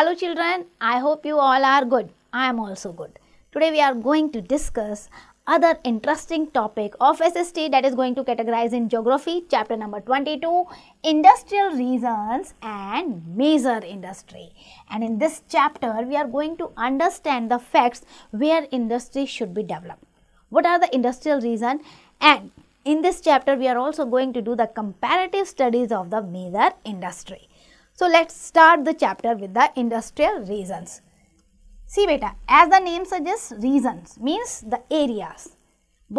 Hello children, I hope you all are good. I am also good. Today we are going to discuss other interesting topic of SST that is going to categorize in geography chapter number 22 industrial reasons and major industry and in this chapter we are going to understand the facts where industry should be developed. What are the industrial reason and in this chapter we are also going to do the comparative studies of the major industry. So let's start the chapter with the industrial regions see बेटा as the name suggests regions means the areas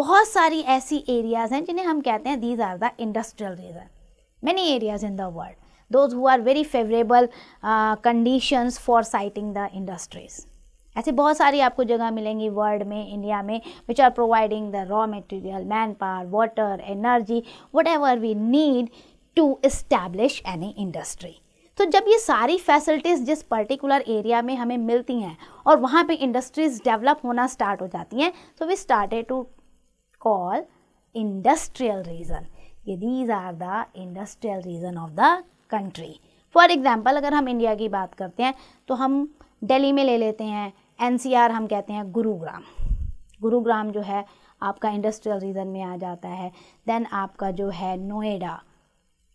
बहुत सारी ऐसी areas हैं जिन्हें हम कहते हैं these are the industrial region many areas in the world those who are very favourable condition for siting the industries ऐसी बहुत सारी आपको जगह मिलेंगी वर्ल्ड में इंडिया में which are providing the raw material manpower water energy whatever we need to establish any industry तो जब ये सारी फैसिलिटीज़ जिस पर्टिकुलर एरिया में हमें मिलती हैं और वहाँ पे इंडस्ट्रीज़ डेवलप होना स्टार्ट हो जाती हैं तो we started to call industrial region ये these are the industrial region of the country for example अगर हम इंडिया की बात करते हैं तो हम डेली में ले लेते हैं एन हम कहते हैं गुरुग्राम गुरुग्राम जो है आपका इंडस्ट्रियल रीजन में आ जाता है देन आपका जो है Noida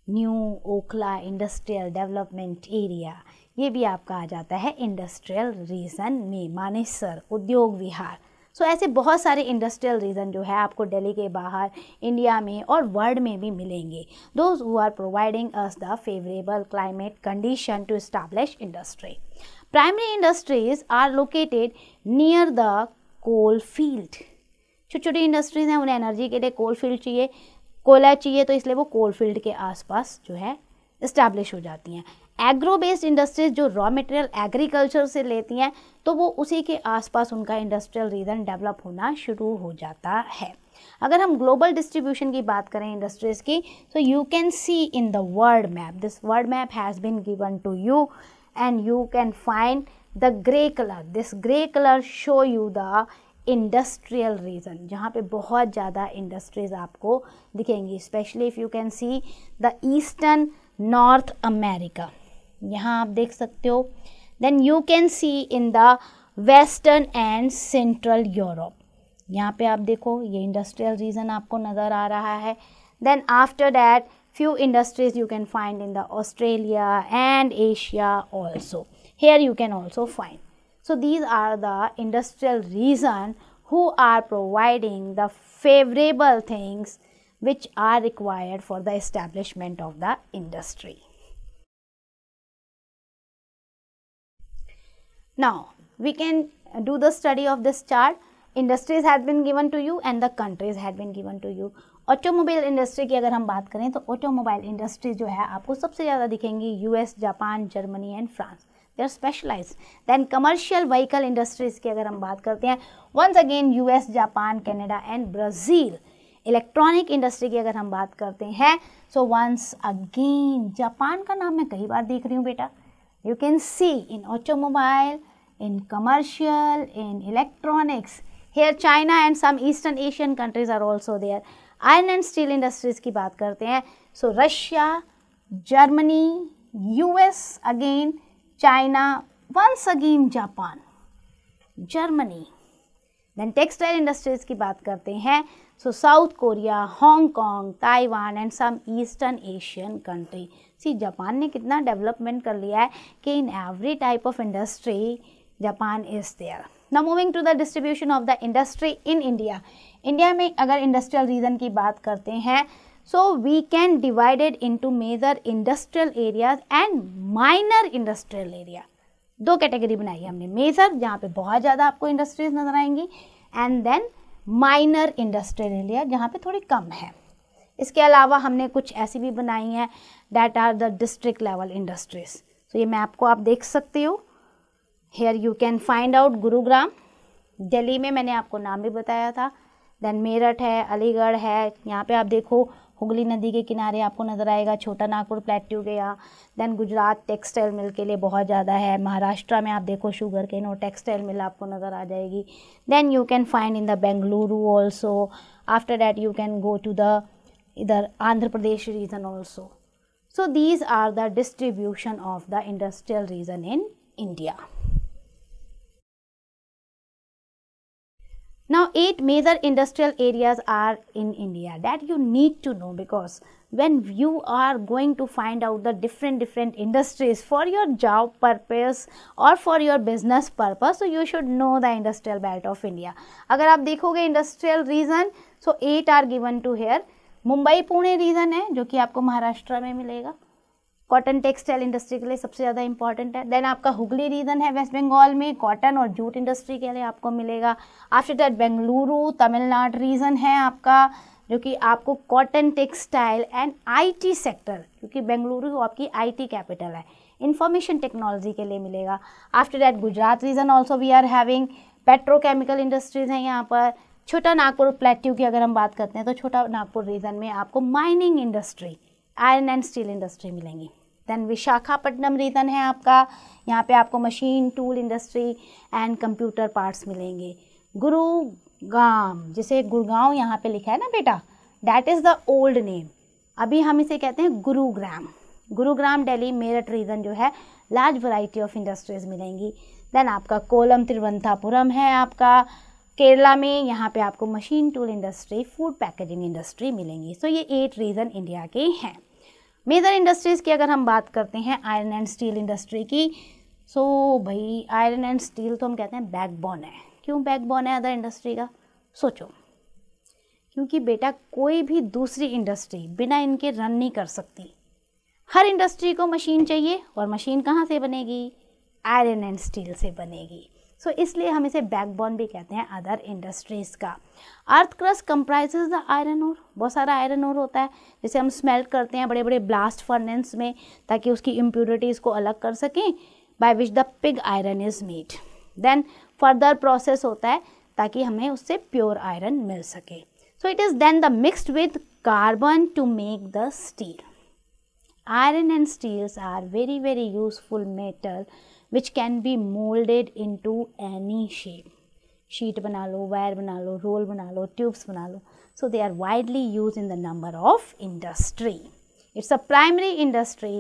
new Okhla industrial development area ये भी आपका आ जाता है इंडस्ट्रियल रीजन में मानेसर उद्योग विहार सो so, ऐसे बहुत सारे इंडस्ट्रियल रीजन जो है आपको दिल्ली के बाहर इंडिया में और वर्ल्ड में भी मिलेंगे those who are providing us the favourable climate condition to establish industry primary industries are located near the coal field छोटी छोटी इंडस्ट्रीज हैं उन्हें एनर्जी के लिए कोल फील्ड चाहिए कोला चाहिए तो इसलिए वो कोलफील्ड के आसपास जो है इस्टेब्लिश हो जाती हैं एग्रो बेस्ड इंडस्ट्रीज जो रॉ मटेरियल एग्रीकल्चर से लेती हैं तो वो उसी के आसपास उनका इंडस्ट्रियल रीजन डेवलप होना शुरू हो जाता है अगर हम ग्लोबल डिस्ट्रीब्यूशन की बात करें इंडस्ट्रीज़ की तो you can see in the world map this world map has been given to you and you can find the grey colour this grey colour show you the industrial region जहाँ पे बहुत ज़्यादा industries आपको दिखेंगी specially if you can see the eastern North America यहाँ आप देख सकते हो then you can see in the western and central Europe यहाँ पे आप देखो ये इंडस्ट्रियल रीज़न आपको नज़र आ रहा है then after that few industries you can find in the Australia and Asia also here you can also find So these are the industrial reason who are providing the favorable things which are required for the establishment of the industry. Now, we can do the study of this chart. Industries had been given to you and the countries had been given to you. Automobile industry की अगर हम बात करें तो automobile industry जो है आपको सबसे ज़्यादा दिखेंगी US there specialise then commercial vehicle industries की अगर हम बात करते हैं once again US Japan Canada and Brazil electronic industry की अगर हम बात करते हैं सो वंस अगेन जापान का नाम मैं कई बार देख रही हूँ बेटा you can see in automobile in commercial in electronics here China and some eastern Asian countries are also there iron and steel industries की बात करते हैं so Russia Germany US again China once again Japan, Germany. Then textile industries की बात करते हैं so South Korea Hong Kong Taiwan and some eastern Asian country see Japan ने कितना डेवलपमेंट कर लिया है कि in every type of industry Japan is there ना moving to the distribution of the industry in India India में अगर industrial region की बात करते हैं So we can divide it into major industrial areas and minor industrial area. दो category बनाई है हमने मेजर जहाँ पे बहुत ज़्यादा आपको इंडस्ट्रीज नज़र आएंगी and then minor industrial area जहाँ पे थोड़ी कम है इसके अलावा हमने कुछ ऐसी भी बनाई हैं that are the district level industries तो ये मैं आपको आप देख सकते हो here you can find out Gurugram Delhi में मैंने आपको नाम भी बताया था देन मेरठ है अलीगढ़ है यहाँ पर आप देखो हुगली नदी के किनारे आपको नज़र आएगा छोटा नागपुर प्लेट्यू गया देन गुजरात टेक्सटाइल मिल के लिए बहुत ज़्यादा है महाराष्ट्र में आप देखो शुगर के नो टेक्सटाइल मिल आपको नज़र आ जाएगी then you can find in the Bengaluru also after that you can go to the इधर Andhra Pradesh region also so these are the distribution of the industrial region in India Now, eight major industrial areas are in India that you need to know because when you are going to find out the different different industries for your job purpose or for your business purpose, so you should know the industrial belt of India. अगर आप देखोगे industrial region, so eight are given to here. Mumbai-Pune region है जो कि आपको Maharashtra में मिलेगा cotton textile industry के लिए सबसे ज़्यादा इंपॉर्टेंट है देन आपका हुगली रीजन है वेस्ट बंगाल में कॉटन और जूट इंडस्ट्री के लिए आपको मिलेगा after that Bengaluru Tamil Nadu region है आपका जो कि आपको cotton textile and IT sector क्योंकि बेंगलुरु आपकी आईटी कैपिटल है इंफॉर्मेशन टेक्नोलॉजी के लिए मिलेगा after that Gujarat region also we are having petrochemical industries हैं यहाँ पर छोटा नागपुर प्लेट्यू की अगर हम बात करते हैं तो छोटा नागपुर रीजन में आपको mining industry iron and steel industry मिलेंगी देन विशाखापट्टनम रीजन है आपका यहाँ पे आपको machine tool industry and computer parts मिलेंगे गुरुगाम जिसे गुड़गांव यहाँ पे लिखा है ना बेटा that is the old name अभी हम इसे कहते हैं गुरुग्राम गुरुग्राम डेली मेरठ रीजन जो है लार्ज वराइटी ऑफ इंडस्ट्रीज मिलेंगी देन आपका कोलम तिरुवंतापुरम है आपका केरला में यहाँ पे आपको machine tool industry food packaging industry मिलेंगी सो so ये एट रीजन इंडिया के हैं मेजर इंडस्ट्रीज़ की अगर हम बात करते हैं आयरन एंड स्टील इंडस्ट्री की सो so, भाई आयरन एंड स्टील तो हम कहते हैं बैकबोन है क्यों बैकबोन है अदर इंडस्ट्री का सोचो क्योंकि बेटा कोई भी दूसरी इंडस्ट्री बिना इनके रन नहीं कर सकती हर इंडस्ट्री को मशीन चाहिए और मशीन कहाँ से बनेगी आयरन एंड स्टील से बनेगी सो so, इसलिए हम इसे बैकबोन भी कहते हैं अदर इंडस्ट्रीज़ का earth crust comprises the iron और बहुत सारा आयरन और होता है जैसे हम स्मेल्ट करते हैं बड़े बड़े ब्लास्ट फर्नेंस में ताकि उसकी इम्प्योरिटीज़ को अलग कर सकें by which the pig iron is made then further process होता है ताकि हमें उससे प्योर आयरन मिल सके so it is then the mixed with carbon to make the steel iron and steels are very very useful metal which can be moulded into any shape sheet बना लो wire बना लो role बना लो tubes बना लो so they are widely use in the number of industry it's a primary industry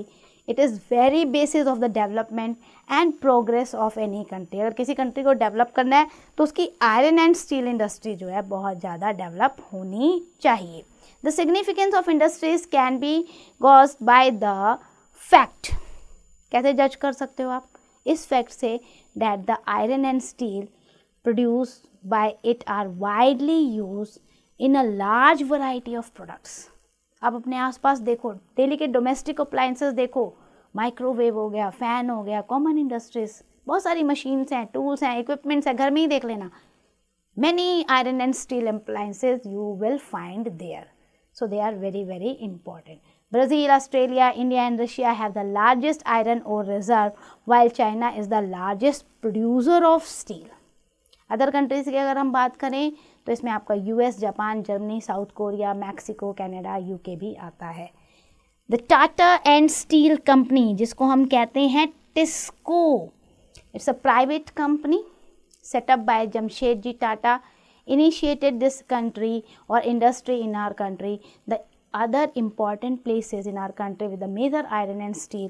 it is very basis of the development and progress of any country अगर किसी country को डेवलप करना है तो उसकी आयरन एंड स्टील इंडस्ट्री जो है बहुत ज़्यादा डेवलप होनी चाहिए the significance of industries can be gauged by the fact कैसे जज कर सकते हो आप इस फैक्ट से that the iron and steel produced by it are widely used in a large variety of products. आप अपने आसपास देखो डेली के डोमेस्टिक अप्लाइंसेस देखो माइक्रोवेव हो गया फैन हो गया कॉमन इंडस्ट्रीज बहुत सारी मशीन्स हैं टूल्स हैं इक्विपमेंट्स हैं घर में ही देख लेना many iron and steel appliances you will find there So they are very, very important. Brazil, Australia, India and Russia have the largest iron ore reserve while China is the largest producer of steel. other countries ki agar hum baat kare to isme aapka us japan germany south korea mexico canada uk bhi aata hai the tata and steel company jisko hum kehte hain tisco it's a private company set up by jamshedji tata initiated this country or industry in our country. The other important places in our country with the major iron and steel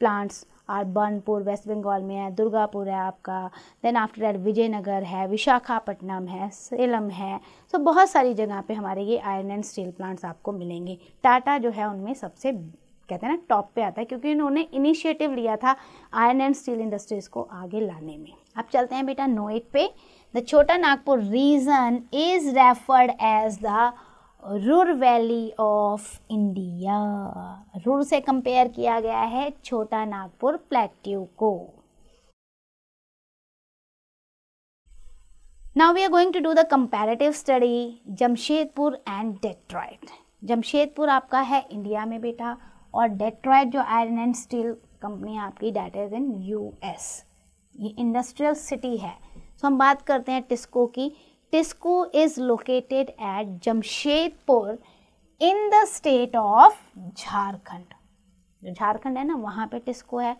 plants are Burnpur West Bengal में है दुर्गापुर है आपका then after that Vijayanagar है विशाखापट्टनम है सेलम है so so बहुत सारी जगह पे हमारे ये आयरन एंड स्टील प्लांट्स आपको मिलेंगे टाटा जो है उनमें सबसे कहते हैं ना टॉप पे आता है क्योंकि इन्होंने इनिशिएटिव लिया था आयरन एंड स्टील इंडस्ट्रीज़ को आगे लाने में अब चलते हैं बेटा नोएट पे the Chota Nagpur region is referred as the Ruhr valley of India Ruhr से कंपेयर किया गया है छोटा नागपुर प्लेट्यू को now we are going to do the comparative study Jamshedpur and Detroit Jamshedpur आपका है इंडिया में बेटा और डेट्रॉयट जो आयरन एंड स्टील कंपनी आपकी डेट इज इन यूएस ये इंडस्ट्रियल सिटी है तो हम बात करते हैं टिस्को की TISCO is located at Jamshedpur in the state of Jharkhand जो झारखंड है ना वहाँ पे टिस्को है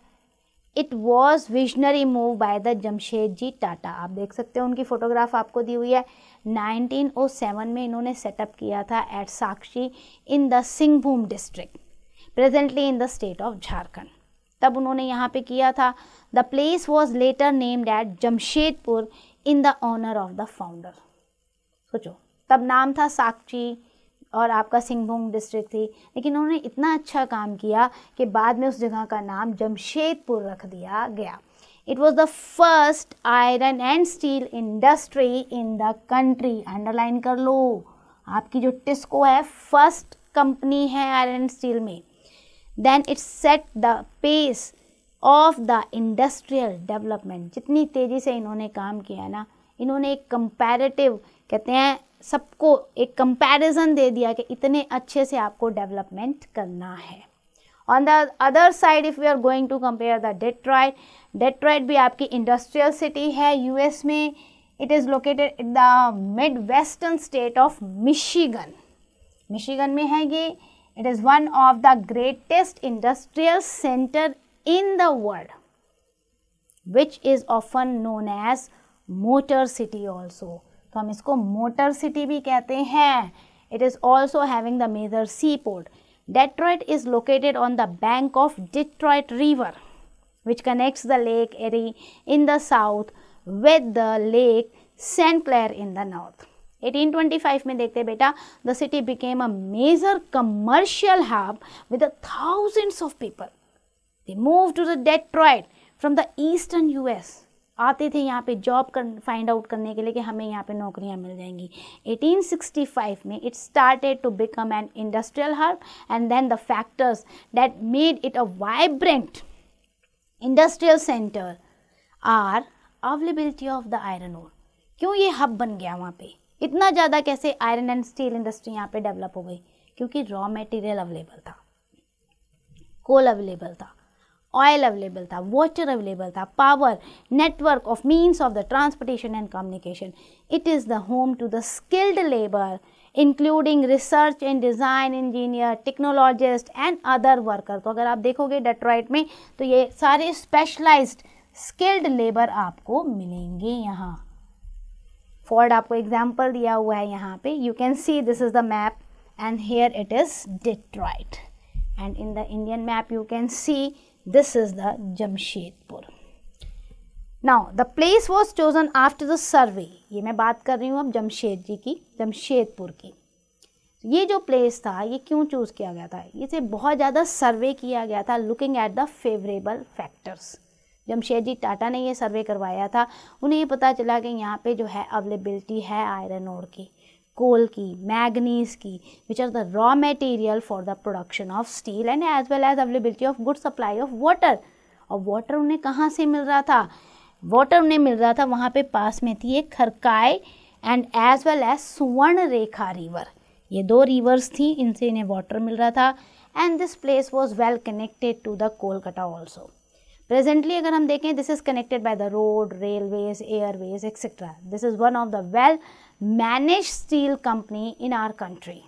it was visionary move by the Jamshed ji Tata आप देख सकते हो उनकी फ़ोटोग्राफ आपको दी हुई है 1907 में इन्होंने सेटअप किया था at Sakchi in the Singhbhum district presently in the state of Jharkhand तब उन्होंने यहाँ पे किया था the place was later named at Jamshedpur in the honour of the founder सोचो तब नाम था साक्षी और आपका सिंहभूम डिस्ट्रिक्ट थी लेकिन उन्होंने इतना अच्छा काम किया कि बाद में उस जगह का नाम जमशेदपुर रख दिया गया it was the first iron and steel industry in the country underline कर लो आपकी जो टिस्को है फर्स्ट कंपनी है आयरन एंड स्टील में then it's set the pace of the industrial development जितनी तेज़ी से इन्होंने काम किया है ना इन्होंने एक कंपैरेटिव कहते हैं सबको एक कंपैरिजन दे दिया कि इतने अच्छे से आपको डेवलपमेंट करना है on the other side if you are going to compare the Detroit Detroit भी आपकी इंडस्ट्रियल सिटी है एस में it is located in the mid western state of Michigan Michigan में है ये It is one of the greatest industrial center in the world which is often known as motor city also. तो हम इसको Motor City भी कहते हैं it is also having the major sea port Detroit is located on which connects the Lake Erie in the south with the Lake St. Clair in the north. 1825 में देखते बेटा the city became a major commercial hub with thousands of people they move to the Detroit from the eastern US आते थे यहाँ पे job कर find out करने के लिए कि हमें यहाँ पे नौकरियाँ मिल जाएंगी 1865 में it started to become an industrial hub and then the factors that made it a vibrant industrial centre are availability of the iron ore क्यों ये हब बन गया वहाँ पे इतना ज़्यादा कैसे आयरन एंड स्टील इंडस्ट्री यहाँ पे डेवलप हो गई क्योंकि रॉ मटेरियल अवेलेबल था कोल अवेलेबल था ऑयल अवेलेबल था वाटर अवेलेबल था power network of means of the transportation and communication it is the home to the skilled labour including research and design engineer technologist and other worker तो अगर आप देखोगे Detroit में तो ये सारे स्पेशलाइज्ड स्किल्ड लेबर आपको मिलेंगे यहाँ फॉर्ड आपको एग्जाम्पल दिया हुआ है यहाँ पे you can see this is the map and here it is Detroit and in the Indian map you can see this is the Jamshedpur now the place was chosen after the survey ये मैं बात कर रही हूँ अब जमशेद जी की जमशेदपुर की ये जो प्लेस था ये क्यों चूज़ किया गया था इसे बहुत ज़्यादा सर्वे किया गया था looking at the favourable factors Jamshed ji Tata ने ये सर्वे करवाया था उन्हें ये पता चला कि यहाँ पे जो है अवेलेबिलिटी है आयरन ओर की कोल की मैगनीज की which are the raw material for the production of steel and as well as availability of good supply of water और वाटर उन्हें कहाँ से मिल रहा था वाटर उन्हें मिल रहा था वहाँ पे पास में थी एक Kharkai and as well as Subarnarekha river ये दो रिवर्स थी इनसे इन्हें वाटर मिल रहा था and this place was well connected to the Kolkata also Presently, अगर हम देखें this is connected by the road railways airways etcetera this is one of the well manage steel company in our country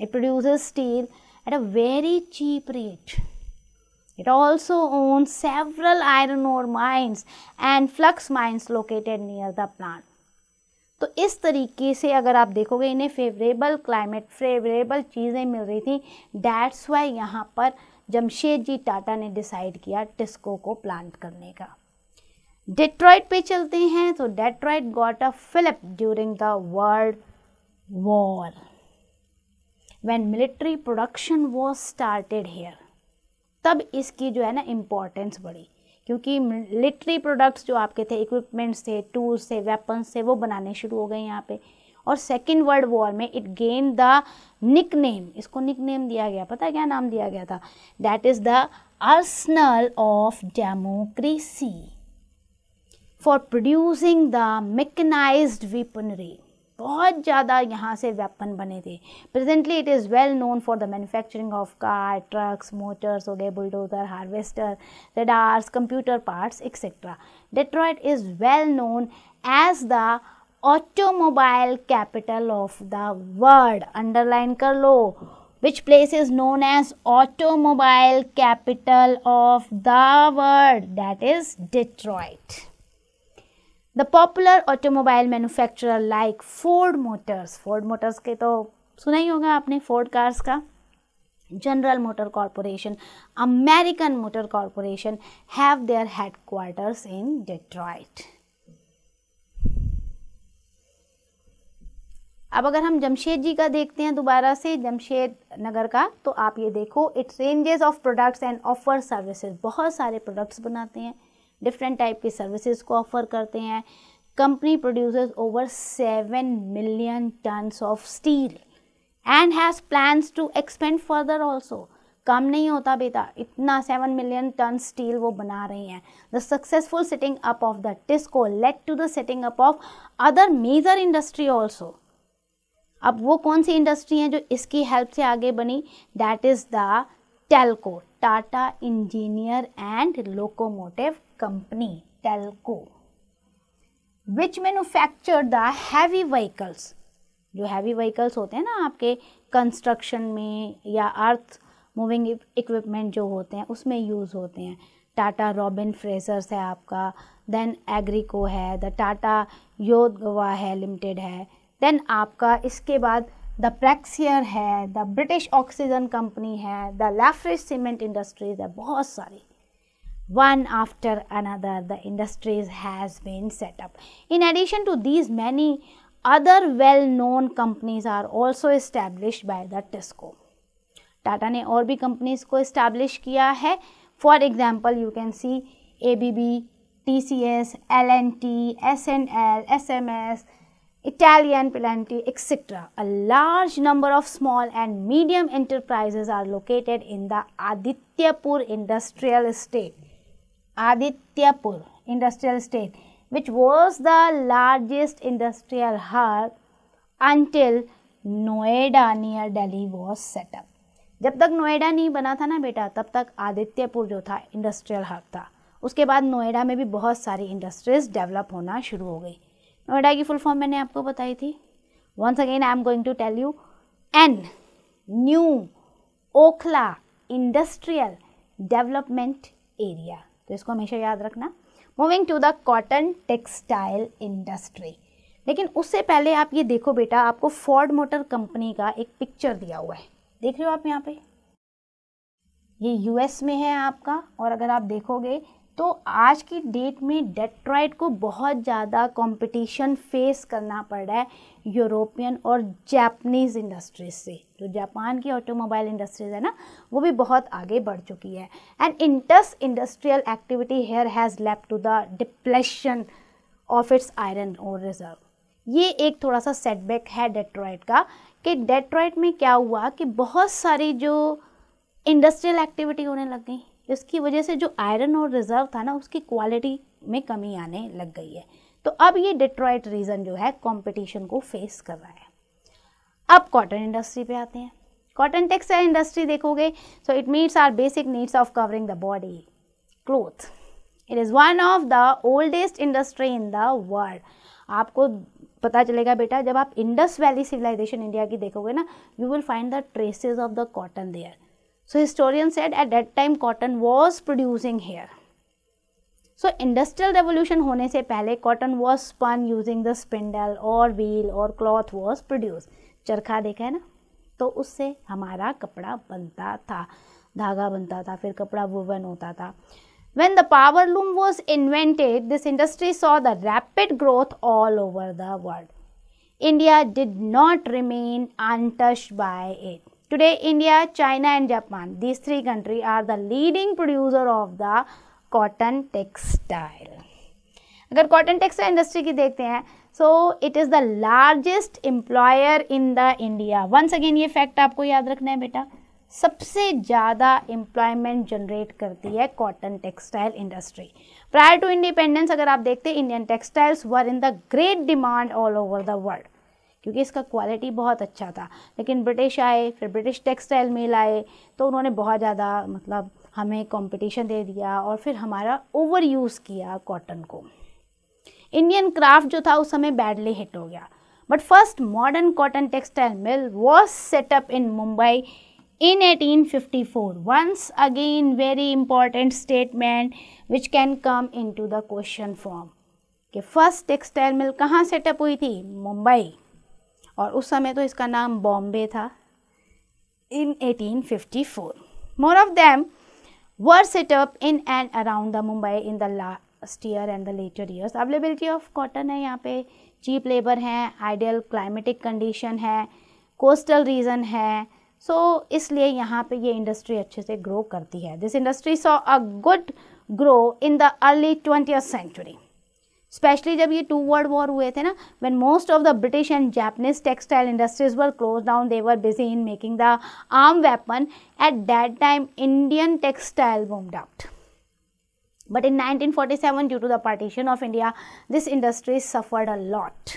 it produces steel at a very cheap rate It also owns several iron ore mines and flux mines located near the plant. तो इस तरीके से अगर आप देखोगे इन्हें favourable climate favourable चीज़ें मिल रही थी डैट्स वाई यहाँ पर जमशेद जी टाटा ने डिसाइड किया टिस्को को प्लांट करने का डेट्रॉयट पे चलते हैं तो Detroit got a fillip during the world war when military production was started here तब इसकी जो है ना इम्पोर्टेंस बढ़ी क्योंकि मिलिट्री प्रोडक्ट्स जो आपके थे इक्विपमेंट्स थे टूल्स थे वेपन्स थे वो बनाने शुरू हो गए यहाँ पे और सेकेंड वर्ल्ड वॉर में it gain the nickname इसको निक नेम दिया गया पता क्या नाम दिया गया था that is the arsenal of democracy for producing the mechanised weaponry बहुत ज़्यादा यहाँ से वेपन बने थे presently it is well known for the manufacturing of car trucks motors हो गए bulldozer harvester radars computer parts etcetera Detroit is well known as the automobile capital of the world underline कर लो which place is known as automobile capital of the world that is detroit the popular automobile manufacturer like Ford Motors Ford Motors के तो सुना ही होगा आपने Ford cars का General Motor Corporation American Motor Corporation have their headquarters in Detroit अब अगर हम जमशेद जी का देखते हैं दोबारा से जमशेद नगर का तो आप ये देखो it's ranges of products and offer services बहुत सारे प्रोडक्ट्स बनाते हैं डिफरेंट टाइप की सर्विसेज को ऑफर करते हैं company produce over seven million tons of steel and has plans to expand further also कम नहीं होता बेटा इतना सेवन मिलियन टन स्टील वो बना रहे हैं the successful setting up of the TISCO led to the setting up of other major industry also अब वो कौन सी इंडस्ट्री है जो इसकी हेल्प से आगे बनी that is the TELCO Tata engineer and locomotive company TELCO which manufacture the heavy vehicles जो हैवी व्हीकल्स होते हैं ना आपके कंस्ट्रक्शन में या अर्थ मूविंग इक्विपमेंट जो होते हैं उसमें यूज़ होते हैं टाटा रॉबिन फ्रेजर्स है आपका देन एग्रीको है द टाटा योदगवा है लिमिटेड है देन आपका इसके बाद द प्रैक्सियर है द ब्रिटिश ऑक्सीजन कंपनी है द लैफ्रिज सीमेंट इंडस्ट्रीज है बहुत सारी one after another the industries has been setup in addition to these many other well known companies are also establish by the TISCO Tata ने और भी companies को establish किया है for example you can see A B B T C S L N T S N L S M S Italian Plenty, etc. A large number of small and medium enterprises are located in the Adityapur industrial estate. Adityapur industrial estate, which was the largest industrial hub until Noida near Delhi was setup जब तक नोएडा नहीं बना था ना बेटा तब तक आदित्यपुर जो था इंडस्ट्रियल हब था उसके बाद नोएडा में भी बहुत सारी इंडस्ट्रीज डेवलप होना शुरू हो गई नोएडा की फुल फॉर्म मैंने आपको बताई थी once again I am going to tell you an new Okhla industrial development area तो इसको हमेशा याद रखना moving to the cotton textile industry लेकिन उससे पहले आप ये देखो बेटा आपको फोर्ड मोटर कंपनी का एक पिक्चर दिया हुआ है देख रहे हो आप यहाँ पे ये यूएस में है आपका और अगर आप देखोगे तो आज की डेट में डेट्रॉइड को बहुत ज़्यादा कंपटीशन फेस करना पड़ रहा है यूरोपियन और जापनीज़ इंडस्ट्रीज से जो जापान की ऑटोमोबाइल इंडस्ट्रीज है ना वो भी बहुत आगे बढ़ चुकी है and intense industrial activity here has led to the depletion of its iron ore reserve ये एक थोड़ा सा सेटबैक है डेट्रॉइड का कि डेट्रॉइड में क्या हुआ कि बहुत सारी जो इंडस्ट्रियल एक्टिविटी होने लग गई इसकी वजह से जो आयरन और रिजर्व था ना उसकी क्वालिटी में कमी आने लग गई है तो अब ये डिट्रॉइट रीजन जो है कंपटीशन को फेस कर रहा है अब कॉटन इंडस्ट्री पे आते हैं कॉटन टेक्सटाइल इंडस्ट्री देखोगे so it meets our basic needs of covering the body cloth it is one of the oldest industry in the world आपको पता चलेगा बेटा जब आप इंडस वैली सिविलाइजेशन इंडिया की देखोगे ना you will find the traces of the cotton there So historian said at that time cotton was producing here So industrial revolution hone se pehle cotton was spun using the spindle or wheel or cloth was produced. charkha dekha hai na to usse hamara kapda banta tha dhaga banta tha fir kapda woven hota tha When the power loom was invented, this industry saw the rapid growth all over the world. India did not remain untouched by it. Today, India China and Japan these three country are the leading producer of the cotton textile अगर cotton textile industry की देखते हैं so it is the largest employer in the India once again ये fact आपको याद रखना है बेटा सबसे ज़्यादा एम्प्लॉयमेंट जनरेट करती है cotton textile industry prior to independence अगर आप देखते हैं Indian textiles were in the great demand all over the world क्योंकि इसका क्वालिटी बहुत अच्छा था लेकिन ब्रिटिश आए फिर ब्रिटिश टेक्सटाइल मिल आए तो उन्होंने बहुत ज़्यादा मतलब हमें कंपटीशन दे दिया और फिर हमारा ओवर यूज़ किया कॉटन को इंडियन क्राफ्ट जो था उस समय बैडली हिट हो गया but first modern cotton textile mill was setup in Mumbai for 1854 again very important statement which can come into the question form कि फर्स्ट टेक्सटाइल मिल कहाँ सेटअप हुई थी मुंबई और उस समय तो इसका नाम बॉम्बे था in 1854. Four more of them set up in and around the Mumbai in the last year and the later years. Availability of cotton है यहाँ पे चीप लेबर हैं आइडियल क्लाइमेटिक कंडीशन है कोस्टल रीजन है सो so, इसलिए यहाँ पे ये इंडस्ट्री अच्छे से ग्रो करती है this industry saw a good grow in the early twenty century specially जब ये टू वर्ल्ड वॉर हुए थे ना when most of the British and Japanese textile industries were close down they were busy in making the arm weapon at that time Indian textile boomed out but in nineteen forty seven due to the partition of India this industries suffered a lot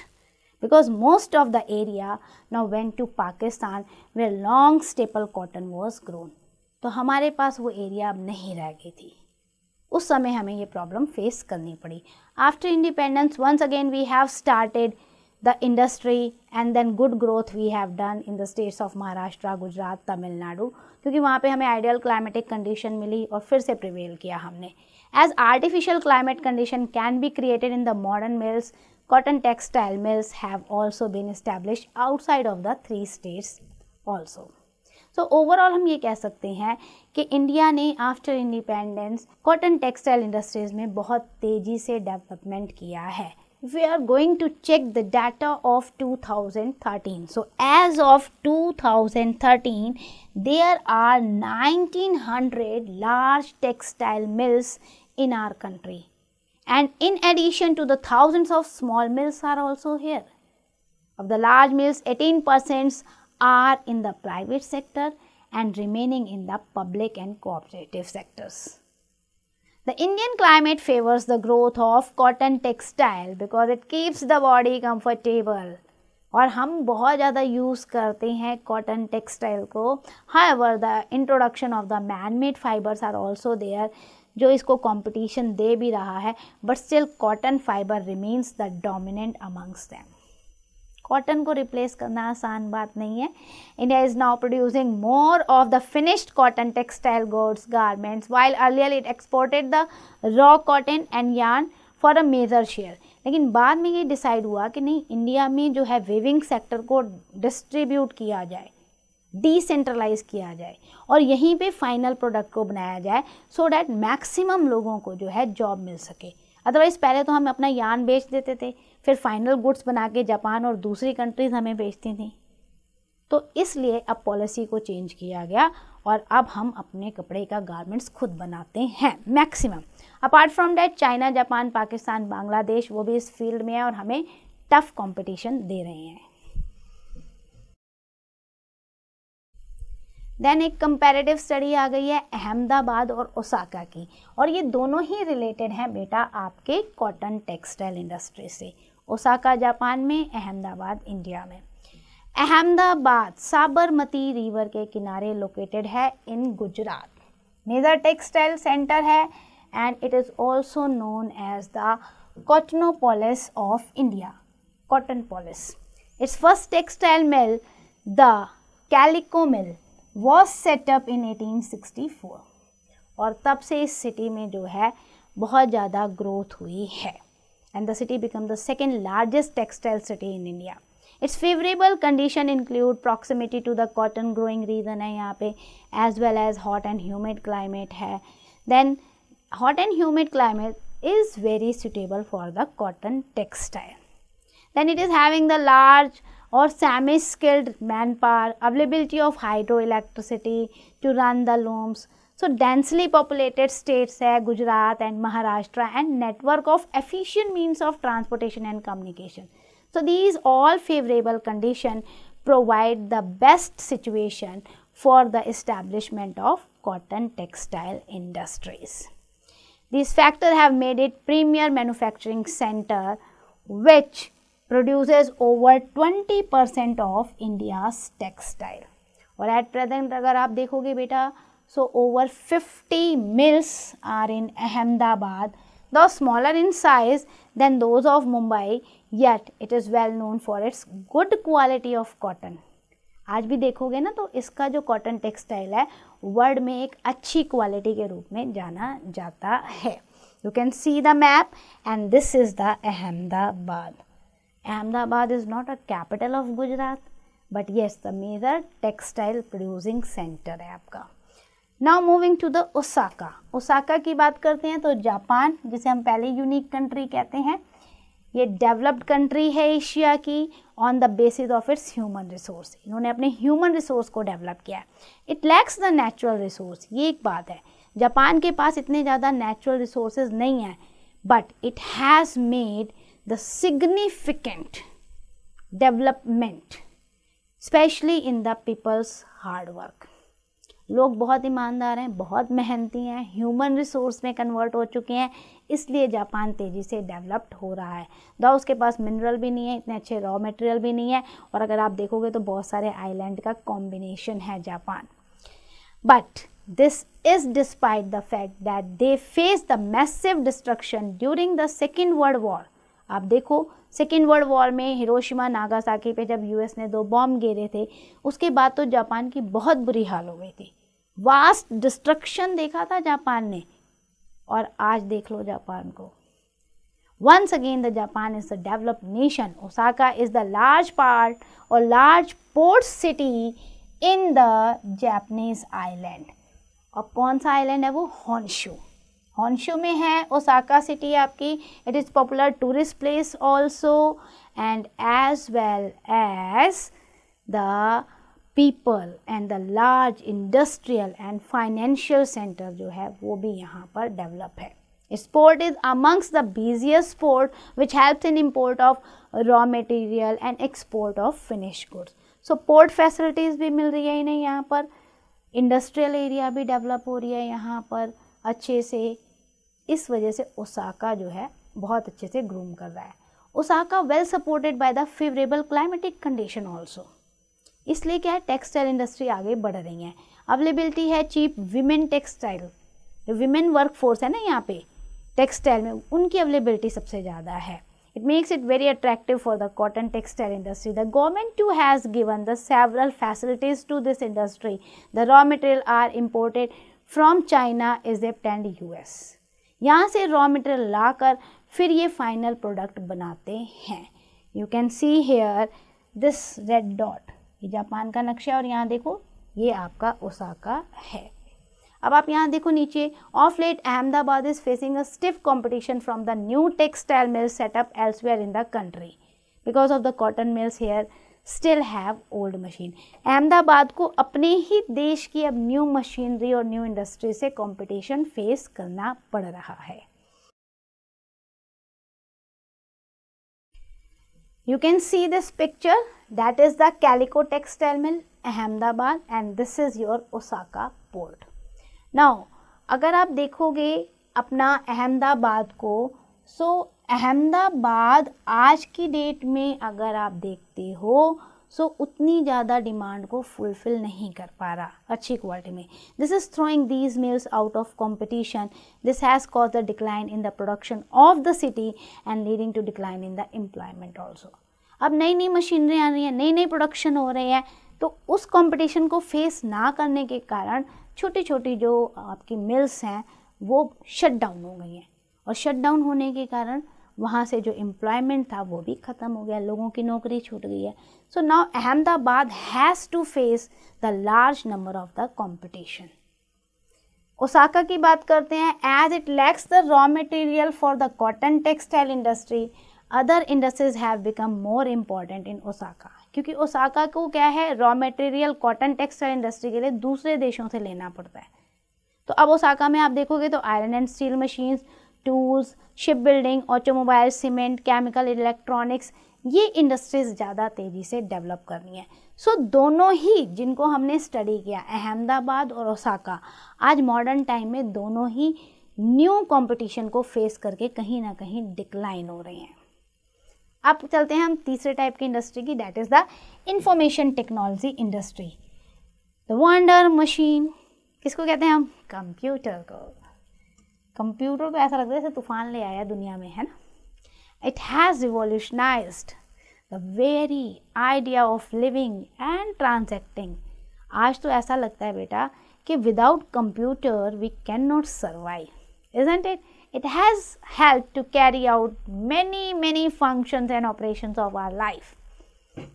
because most of the area now went to Pakistan where long staple cotton was grown तो हमारे पास वो area अब नहीं रह गई थी उस समय हमें ये प्रॉब्लम फेस करनी पड़ी after independence once again we have started the industry and then good growth we have done in the states of Maharashtra Gujarat Tamil Nadu क्योंकि वहाँ पे हमें आइडियल क्लाइमेटिक कंडीशन मिली और फिर से प्रिवेल किया हमने as artificial climate condition can be created in the modern mills cotton textile mills have also been establish outside of the three states also so overall हम ये कह सकते हैं कि इंडिया ने after independence cotton textile industries में बहुत तेज़ी से डेवलपमेंट किया है we are going to check the data of 2013. So as of two thousand thirteen there are nineteen hundred large textile mills in our country and in addition to the thousands of small mills are also here of the large mills eighteen percents are in the private sector and remaining in the public and cooperative sectors. The Indian climate favors the growth of cotton textile because it keeps the body comfortable. और हम बहुत ज़्यादा use करते हैं cotton textile को however the introduction of the man made fibres are also there जो इसको competition दे भी रहा है but still cotton fibre remains the dominant amongst them cotton को रिप्लेस करना आसान बात नहीं है India is now producing more of the finished cotton textile goods garments while earlier it exported the raw cotton and yarn for a major share लेकिन बाद में ये डिसाइड हुआ कि नहीं इंडिया में जो है वेविंग सेक्टर को डिस्ट्रीब्यूट किया जाए डिसेंट्रलाइज किया जाए और यहीं पे फाइनल प्रोडक्ट को बनाया जाए सो डैट मैक्सिमम लोगों को जो है जॉब मिल सके अदरवाइज़ पहले तो हम अपना यान बेच देते थे फिर फाइनल गुड्स बना के जापान और दूसरी कंट्रीज़ हमें बेचती थी तो इसलिए अब पॉलिसी को चेंज किया गया और अब हम अपने कपड़े का गारमेंट्स खुद बनाते हैं maximum apart from that China Japan Pakistan Bangladesh वो भी इस फील्ड में है और हमें टफ कंपटीशन दे रहे हैं देन एक कंपैरेटिव स्टडी आ गई है अहमदाबाद और ओसाका की और ये दोनों ही रिलेटेड हैं बेटा आपके कॉटन टेक्सटाइल इंडस्ट्री से ओसाका जापान में अहमदाबाद इंडिया में अहमदाबाद साबरमती रिवर के किनारे लोकेटेड है in Gujarat major textile centre है and it is also known as the cottonopolis of India cottonopolis its first textile mill the calico mill was setup in 1864 और तब से इस सिटी में जो है बहुत ज़्यादा ग्रोथ हुई है and the city become the second largest textile city in India. Its favorable condition include proximity to the cotton growing region है as well as hot and humid climate then hot and humid climate is very suitable for the cotton textile. Then it is having the large or semi-skilled manpower, availability of hydroelectricity to run the looms, so densely populated states है Gujarat and Maharashtra and network of efficient means of transportation and communication. So these all favorable condition provide the best situation for the establishment of cotton textile industries. These factors have made it premier manufacturing center which produces over 20% of India's textile. और at present अगर आप देखोगे So over 50 mills are in Ahmedabad, though smaller in size than those of Mumbai, yet it is well known for its good quality of cotton. आज भी देखोगे ना तो इसका जो कॉटन टेक्सटाइल है वर्ल्ड में एक अच्छी क्वालिटी के रूप में जाना जाता है you can see the map and this is the Ahmedabad Ahmedabad is not a capital of Gujarat but yes the major textile producing centre है आपका now moving to the Osaka Osaka की बात करते हैं तो जापान जिसे हम पहले यूनिक कंट्री कहते हैं ये डेवलप्ड कंट्री है एशिया की on the basis of its human resource इन्होंने अपने ह्यूमन रिसोर्स को डेवलप किया है it lacks the natural resource ये एक बात है जापान के पास इतने ज़्यादा नेचुरल रिसोर्सेज नहीं हैं but it has made the significant development specially in the people's hard work लोग बहुत ईमानदार हैं बहुत मेहनती हैं ह्यूमन रिसोर्स में कन्वर्ट हो चुके हैं इसलिए जापान तेज़ी से डेवलप्ड हो रहा है दा उसके पास मिनरल भी नहीं है इतने अच्छे रॉ मटेरियल भी नहीं है और अगर आप देखोगे तो बहुत सारे आइलैंड का कॉम्बिनेशन है Japan but this is despite the fact that they face the massive destruction during the second world war आप देखो सेकेंड वर्ल्ड वॉर में हिरोशिमा नागासाकी पे जब यूएस ने दो बॉम्ब गिरे थे उसके बाद तो जापान की बहुत बुरी हाल हो गई थी वास्ट डिस्ट्रक्शन देखा था जापान ने और आज देख लो जापान को once again the Japan is the developed nation Osaka is the large part और large port city in the Japanese island और कौन सा आइलैंड है वो हॉन्शू हॉन्शू में है ओसाका सिटी आपकी it is popular tourist place also and as well as the people and the large industrial and financial centre जो है वो भी यहाँ पर डेवलप है port is amongst the busiest port which help in import of raw material and export of finish goods so port facilities भी मिल रही है इन्हें यहाँ पर इंडस्ट्रियल एरिया भी डेवलप हो रही है यहाँ पर अच्छे से इस वजह से ओसाका जो है बहुत अच्छे से ग्रूम कर रहा है Osaka well supported by the favourable climatic condition also इसलिए क्या है टेक्सटाइल इंडस्ट्री आगे बढ़ रही है अवेलेबिलिटी है cheap women textile women work force है ना यहाँ पे टेक्सटाइल में उनकी अवेलेबिलिटी सबसे ज़्यादा है it makes it very attractive for the cotton textile industry the government too has given the several facilities to this industry the raw material are imported from China इज एप्टेंड यू एस यहाँ से raw material कर फिर ये final product बनाते हैं you can see here this red dot ये Japan का नक्शा और यहाँ देखो ये आपका ओसाका है अब आप यहाँ देखो नीचे of late Ahmedabad is facing a stiff competition from the new textile mill setup elsewhere in the country because of the cotton mills here still have old machine Ahmedabad को अपने ही देश की अब न्यू मशीनरी और न्यू इंडस्ट्री से competition face करना पड़ रहा है you can see this picture that is the calico textile mill Ahmedabad and this is your Osaka port now अगर आप देखोगे अपना अहमदाबाद को सो so, अहमदाबाद आज की डेट में अगर आप देखते हो सो so, उतनी ज़्यादा डिमांड को फुलफिल नहीं कर पा रहा अच्छी क्वालिटी में this is throwing these mills out of competition this has cause the decline in the production of the city and leading to decline in the employment also अब नई नई मशीनरी आ रही है नई नई प्रोडक्शन हो रही है तो उस कंपटीशन को फेस ना करने के कारण छोटी छोटी जो आपकी मिल्स हैं वो शट डाउन हो गई हैं और शट डाउन होने के कारण वहाँ से जो एम्प्लॉयमेंट था वो भी ख़त्म हो गया लोगों की नौकरी छूट गई है so now Ahmedabad has to face the large number of the competition Osaka की बात करते हैं as it lacks the raw material for the cotton textile industry other industries have become more important in Osaka क्योंकि Osaka को क्या है raw material cotton textile industry के लिए दूसरे देशों से लेना पड़ता है तो अब ओसाका में आप देखोगे तो iron and steel machines tools ship building automobile cement chemical electronics ये इंडस्ट्रीज़ ज़्यादा तेज़ी से डेवलप करनी है सो so, दोनों ही जिनको हमने स्टडी किया अहमदाबाद और ओसाका आज मॉडर्न टाइम में दोनों ही न्यू कंपटीशन को फेस करके कहीं ना कहीं डिक्लाइन हो रहे हैं अब चलते हैं हम तीसरे टाइप की इंडस्ट्री की that is the information technology industry the wonder machine किसको कहते हैं हम कंप्यूटर को कंप्यूटर को ऐसा लगता है जैसे तूफान ले आया दुनिया में है ना it has revolutionise the very idea of living and transacting आज तो ऐसा लगता है बेटा कि without computer we can not survive isn't it It has helped to carry out many, many functions and operations of our life.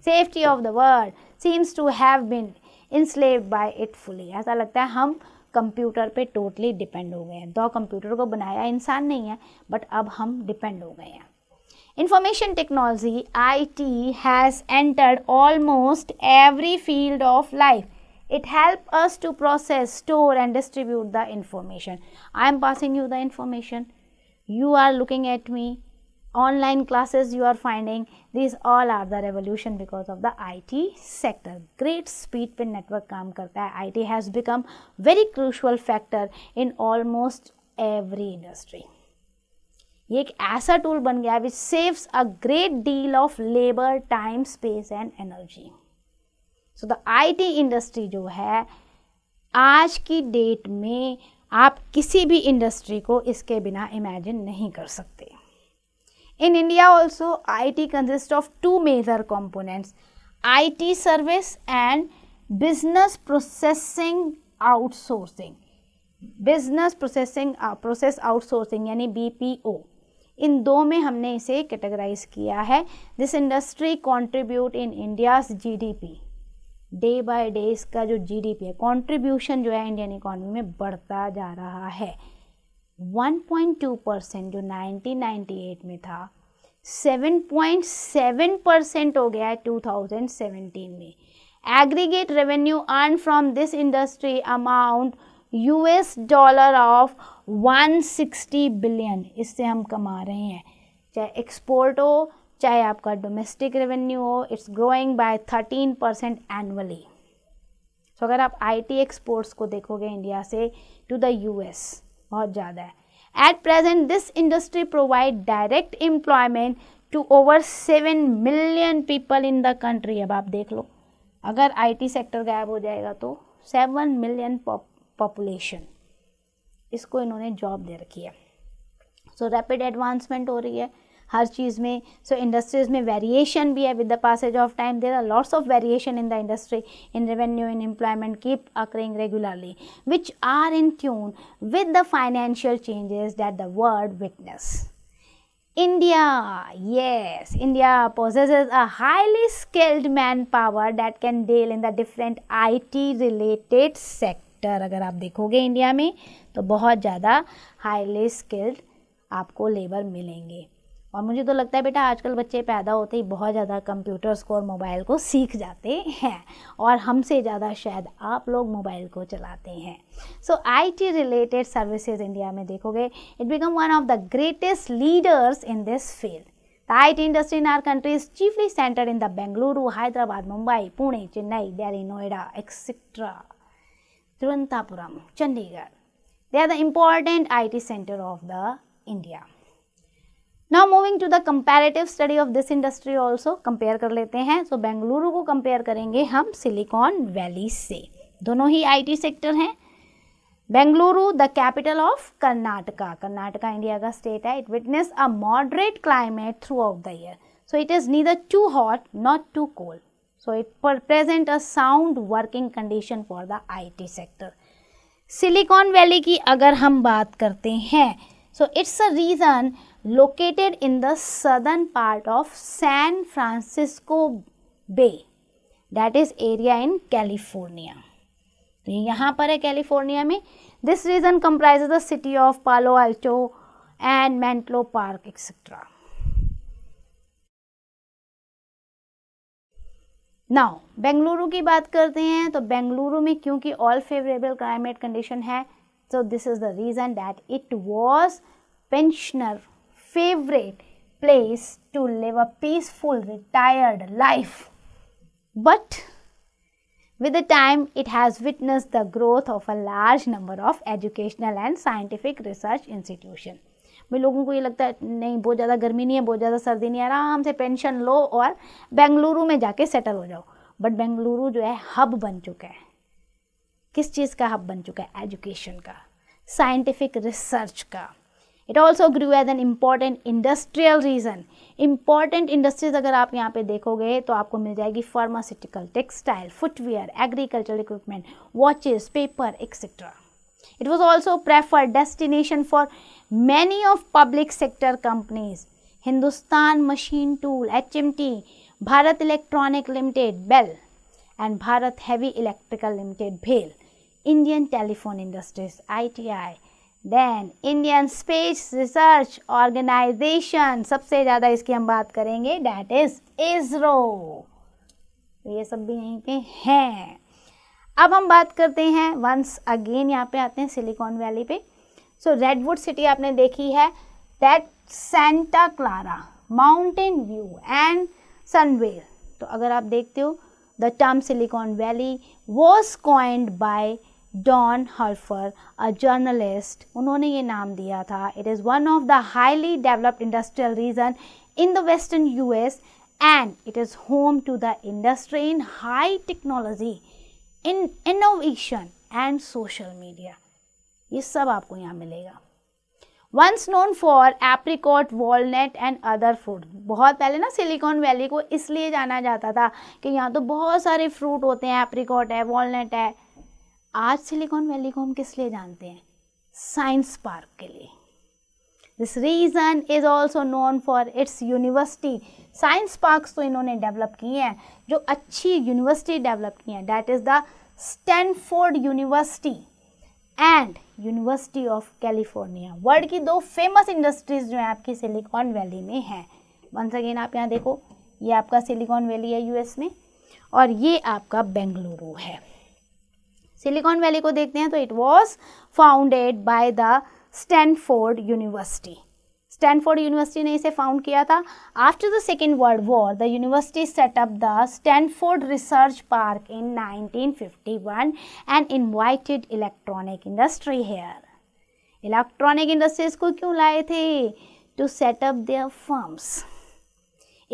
Safety of the world seems to have been enslaved by it fully. ऐसा लगता है हम computer पे totally totally depend हो गए हैं दो computer को बनाया इंसान नहीं है but अब हम डिपेंड हो गए हैं Information technology IT has entered almost every field of life it helps us to process, store and distribute the information. I am passing you the information. You are looking at me. Online classes you are finding. These all are the revolution because of the IT sector. Great speed पे network काम करता है. IT has become very crucial factor in almost every industry. ये एक ऐसा tool बन गया which saves a great deal of labour time space and energy so the IT industry जो है आज की डेट में आप किसी भी इंडस्ट्री को इसके बिना इमेजिन नहीं कर सकते in India also I T consist of two major components I T service and business processing outsourcing business processing process outsourcing यानी ओ इन दो में हमने इसे कैटेगराइज किया है this industry contribute in India's G D P day by day इसका जो जीडीपी है कंट्रीब्यूशन जो है इंडियन इकोनॉमी में बढ़ता जा रहा है 1.2 परसेंट जो 1998 में था 7.7 परसेंट हो गया है 2017 में aggregate revenue earn from this industry amount US dollar of 160 billion इससे हम कमा रहे हैं चाहे एक्सपोर्ट हो चाहे आपका डोमेस्टिक रेवेन्यू हो it's growing by thirteen percent annually so अगर आप आईटी एक्सपोर्ट्स को देखोगे इंडिया से टू द यूएस बहुत ज़्यादा है at present this industry provide direct employment to over seven million people in the country अब आप देख लो अगर आईटी सेक्टर गायब हो जाएगा तो सेवन मिलियन पॉपुलेशन इसको इन्होंने जॉब दे रखी है सो रैपिड एडवांसमेंट हो रही है हर चीज़ में सो so, इंडस्ट्रीज़ में वेरिएशन भी है with the passage of time there are lots of variation in the industry in revenue in employment keep occurring regularly which are in tune with the financial changes that the world witness India, yes, India possesses a highly skilled manpower that can deal in the different IT related sector. अगर आप देखोगे India में तो बहुत ज़्यादा highly skilled आपको labour मिलेंगे और मुझे तो लगता है बेटा आजकल बच्चे पैदा होते ही बहुत ज़्यादा कंप्यूटर्स को और मोबाइल को सीख जाते हैं और हमसे ज़्यादा शायद आप लोग मोबाइल को चलाते हैं so I T related services India में देखोगे it become one of the greatest leaders in this field the I T industry in our countries chiefly centre in the Bengaluru Hyderabad Mumbai Pune Chennai Delhi Noida etcetera Thiruvananthapuram Chandigarh they are the important I T centre of the India now moving to the comparative study of this industry also compare कर लेते हैं सो so, Bengaluru को compare करेंगे हम silicon valley से दोनों ही IT sector हैं Bengaluru the capital of Karnataka Karnataka India का स्टेट है it witness a moderate climate throughout the year so it is neither too hot not too cold so present a sound working condition for the I T sector Silicon Valley की अगर हम बात करते हैं so it's a region located in the southern part of San Francisco Bay that is area in California तो ये यहाँ पर है कैलिफोर्निया में this region comprise the city of Palo Alto and Menlo Park etcetera now Bengaluru की बात करते हैं तो बेंगलुरु में क्योंकि ऑल फेवरेबल क्लाइमेट कंडीशन है so this is the reason that it was pensioner favorite place to live a peaceful, retired life. But with the time, it has witnessed the growth of a large number of educational and scientific research institutions. में लोगों को ये लगता है नहीं बहुत ज़्यादा गर्मी नहीं है बहुत ज़्यादा सर्दी नहीं है आराम से पेंशन लो और बेंगलुरु में जाके सेटल हो जाओ बट बेंगलुरु जो है हब बन चुका है किस चीज़ का हब बन चुका है एजुकेशन का साइंटिफिक रिसर्च का It also grew as an important industrial region Important industries, अगर आप यहाँ पे देखोगे तो आपको मिल जाएगी pharmaceutical textile footwear agriculture equipment watches it was also a preferred destination for many of public sector companies hindustan machine tool hmt bharat electronic limited bell and bharat heavy electrical limited bhel indian telephone industries iti then Indian Space Research Organisation सबसे ज़्यादा इसकी हम बात करेंगे that is ISRO ये सब भी यहीं पे हैं अब हम बात करते हैं वंस अगेन यहाँ पे आते हैं सिलिकॉन वैली पे सो रेडवुड सिटी आपने देखी है that Santa Clara Mountain View and Sunnyvale तो अगर आप देखते हो the term Silicon Valley was coined by Don Hoefler a journalist उन्होंने ये नाम दिया था it is one of the highly developed industrial region in the western U S and it is home to the industry in high technology in innovation and social media ये सब आपको यहाँ मिलेगा once known for apricot vault and other fruit बहुत पहले ना silicon Valley को इसलिए जाना जाता था कि यहाँ तो बहुत सारे फ्रूट होते हैं एप्रिकॉट है वॉलट है आज सिलिकॉन वैली को हम किस लिए जानते हैं साइंस पार्क के लिए this reason is also known for its university science parks तो इन्होंने डेवलप किए हैं जो अच्छी यूनिवर्सिटी डेवलप की हैं that is the Stanford University and University of California world की दो फेमस इंडस्ट्रीज़ जो हैं आपकी सिलिकॉन वैली में हैं वंस अगेन आप यहाँ देखो ये आपका सिलिकॉन वैली है यूएस में और ये आपका बेंगलुरु है सिलिकॉन वैली को देखते हैं तो it was founded by the Stanford University Stanford University ने इसे फाउंड किया था after the second world war the university set up the Stanford Research Park in 1951 and invited electronic industry here electronic industries को क्यों लाए थे to set up their firms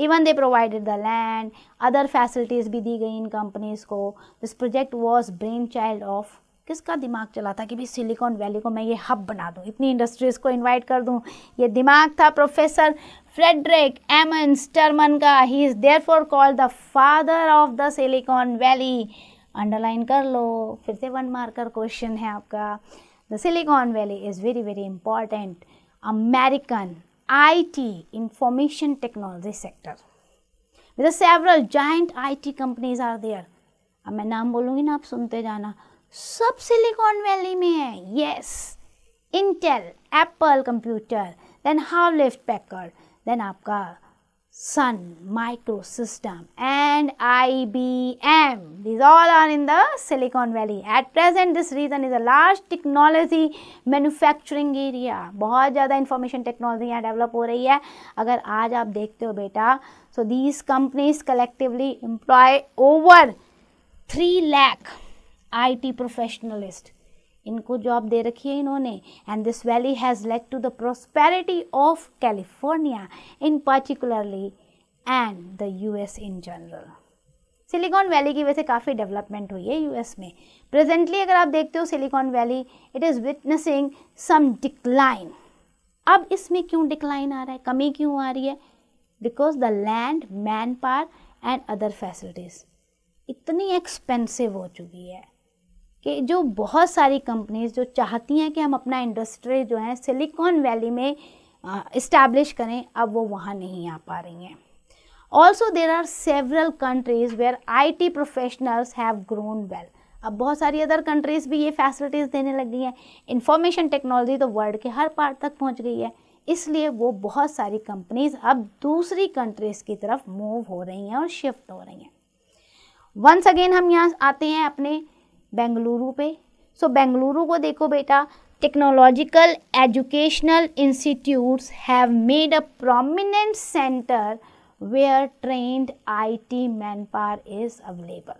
even they provided the land other facilities भी दी गई इन companies को this project was brainchild of किसका दिमाग चला था कि भाई सिलिकॉन वैली को मैं ये हब बना दूँ इतनी इंडस्ट्रीज़ को इन्वाइट कर दूँ ये दिमाग था प्रोफेसर फ्रेडरिक एमन स्टर्मन का he is therefore called the father of the Silicon Valley underline कर लो फिर से वन मार्कर क्वेश्चन है आपका the Silicon Valley is very very important American IT, information technology sector. Because several giant IT companies are there. अब मैं नाम बोलूँगी ना आप सुनते जाना सब सिलिकॉन वैली में है yes Intel Apple computer then Hewlett Packard then आपका Sun Microsystem and IBM. These all are in the Silicon Valley. At present, this region is a large technology manufacturing area. बहुत ज़्यादा information technology यहाँ develop हो रही है अगर आज आप देखते हो बेटा so these companies collectively employ over 3 lakh IT professionalists. इनको जॉब दे रखी है इन्होंने and this valley has led to the prosperity of California in particularly and the US in general Silicon Valley की वजह से काफ़ी डेवलपमेंट हुई है यूएस में प्रेजेंटली अगर आप देखते हो Silicon Valley it is witnessing some decline अब इसमें क्यों डिक्लाइन आ रहा है कमी क्यों आ रही है because the land manpower and other facilities इतनी एक्सपेंसिव हो चुकी है कि जो बहुत सारी कंपनीज़ जो चाहती हैं कि हम अपना इंडस्ट्री जो है सिलिकॉन वैली में इस्टेब्लिश करें अब वो वहाँ नहीं आ पा रही हैं also there are several countries where I T professionals have grown well अब बहुत सारी अदर कंट्रीज़ भी ये फैसिलिटीज़ देने लगी हैं इंफॉर्मेशन टेक्नोलॉजी तो वर्ल्ड के हर पार्ट तक पहुँच गई है इसलिए वो बहुत सारी कंपनीज़ अब दूसरी कंट्रीज़ की तरफ मूव हो रही हैं और शिफ्ट हो रही हैं वंस अगेन हम यहाँ आते हैं अपने Bangalore. पे so, Bangalore, को देखो बेटा technological educational institutes have made a prominent center where trained IT manpower is available.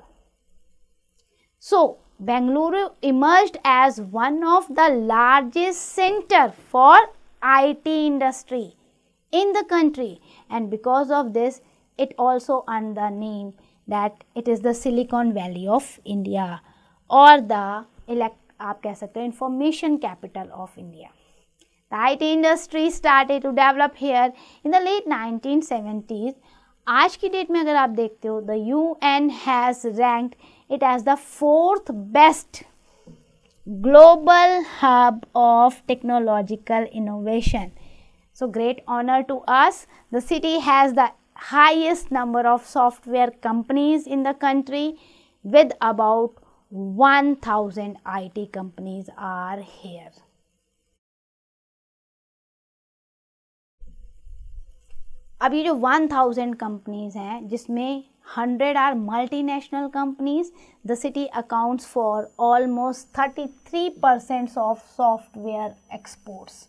So, Bangalore emerged as one of the largest center for IT industry in the country and because of this it also earned the name that it is the Silicon Valley of India or the elect आप कह सकते information capital of India. The IT industry started to develop here in the late 1970s. आज की date में अगर the UN, it has ranked it as the fourth best global hub of technological innovation. So great honor to us. The city has the highest number of software companies in the country with about 1000 IT companies are here. अब ये जो 1000 companies हैं जिसमें 100 are multinational companies the city accounts for almost 33 percent of software exports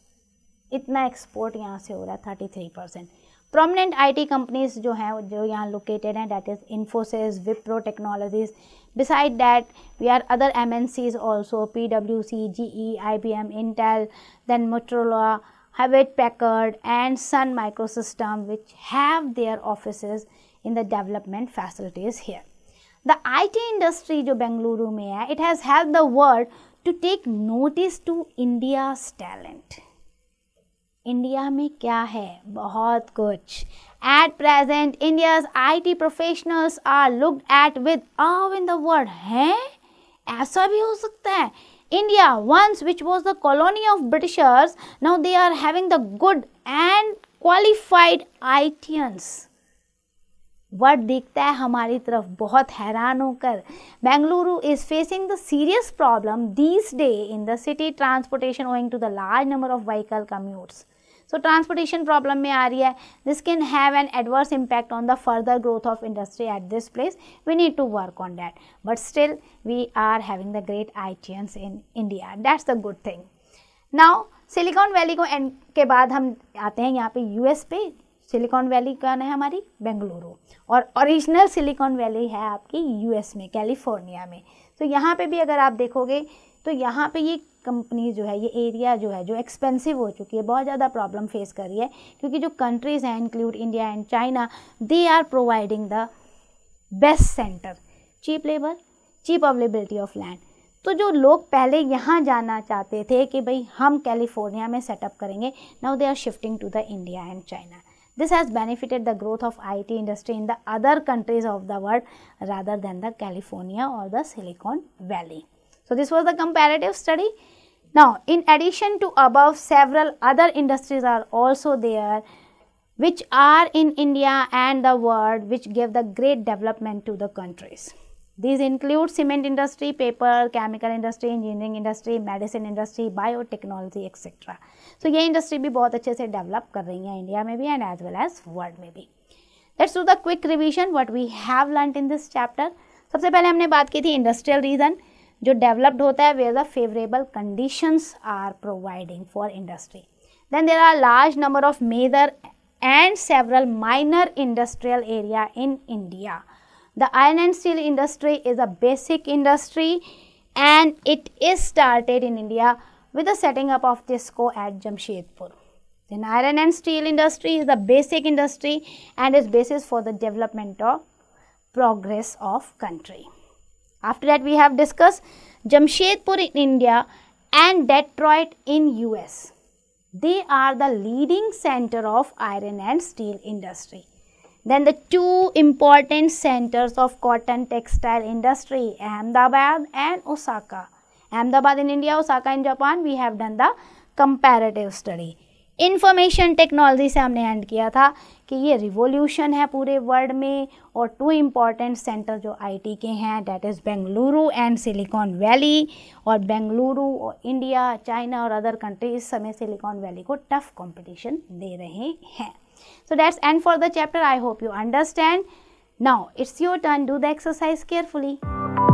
इतना export यहाँ से हो रहा है 33 परसेंट Prominent IT companies, जो हैं जो यहाँ लोकेटेड हैं that is Infosys beside that we have other mncs also pwc ge ibm intel then motorola hewlett packard and sun microsystem which have their offices in the development facilities here the it industry jo bengaluru mein hai has helped the world to take notice to india's talent India में क्या है बहुत कुछ At present, India's IT professionals are looked at with awe in the world. है ऐसा भी हो सकता है India, once which was the colony of Britishers, now they are having the good and qualified ITians. World देखता है हमारी तरफ बहुत हैरान होकर Bengaluru is facing the serious problem these day in the city transportation owing to the large number of vehicle commutes so transportation problem में आ रही है this can have an adverse impact on the further growth of industry at this place we need to work on that but still we are having the great I T चेंस in India that's the good thing now Silicon Valley को end के बाद हम आते हैं यहाँ पे US पे silicon valley कौन है हमारी बेंगलुरु और ओरिजिनल सिलिकॉन वैली है आपकी यूएस में कैलिफोर्निया में तो यहाँ पे भी अगर आप देखोगे तो यहाँ पे ये कंपनी जो है ये एरिया जो है जो एक्सपेंसिव हो चुकी है बहुत ज़्यादा प्रॉब्लम फेस कर रही है क्योंकि जो कंट्रीज़ हैं include India and China they are providing the best centre cheap labour cheap availability of land तो जो लोग पहले यहाँ जाना चाहते थे कि भाई हम कैलिफोर्निया में सेटअप करेंगे now they are shifting to the India and China this has benefited the growth of I T industry in the other countries of the world rather than the California और the Silicon Valley so this was the comparative study Now, in addition to above, several other industries are also there which are in India and the world which give the great development to the countries. These include cement industry, paper, chemical industry, engineering industry, medicine industry, biotechnology, etc. So, ये industry भी also अच्छे से develop कर India maybe and as well as world maybe. Let's do the quick revision what we have learnt in this chapter. First, पहले हमने बात की थी industrial region. जो डेवलप्ड होता है where the favourable conditions are providing for then there are large number of major and several minor industrial area in India. The iron and steel industry is a basic industry and it is started in India with the setting up of TISCO at Jamshedpur. Then iron and steel industry is a basic industry and is basis for the development or progress of country. After that we have discussed Jamshedpur in India and Detroit in US. They are the leading center of iron and steel industry. Then the two important centers of cotton textile industry, Ahmedabad and Osaka. Ahmedabad in India, Osaka in Japan, we have done the comparative study. Information technology से हमने and किया था कि ये revolution है पूरे world में और टू इम्पॉर्टेंट सेंटर जो आईटी के हैं that is Bengaluru and Silicon Valley और बेंगलुरु और इंडिया चाइना और अदर कंट्री इस समय सिलिकॉन वैली को टफ कॉम्पिटिशन दे रहे हैं so that's end for the chapter i hope you understand now it's your turn do the exercise carefully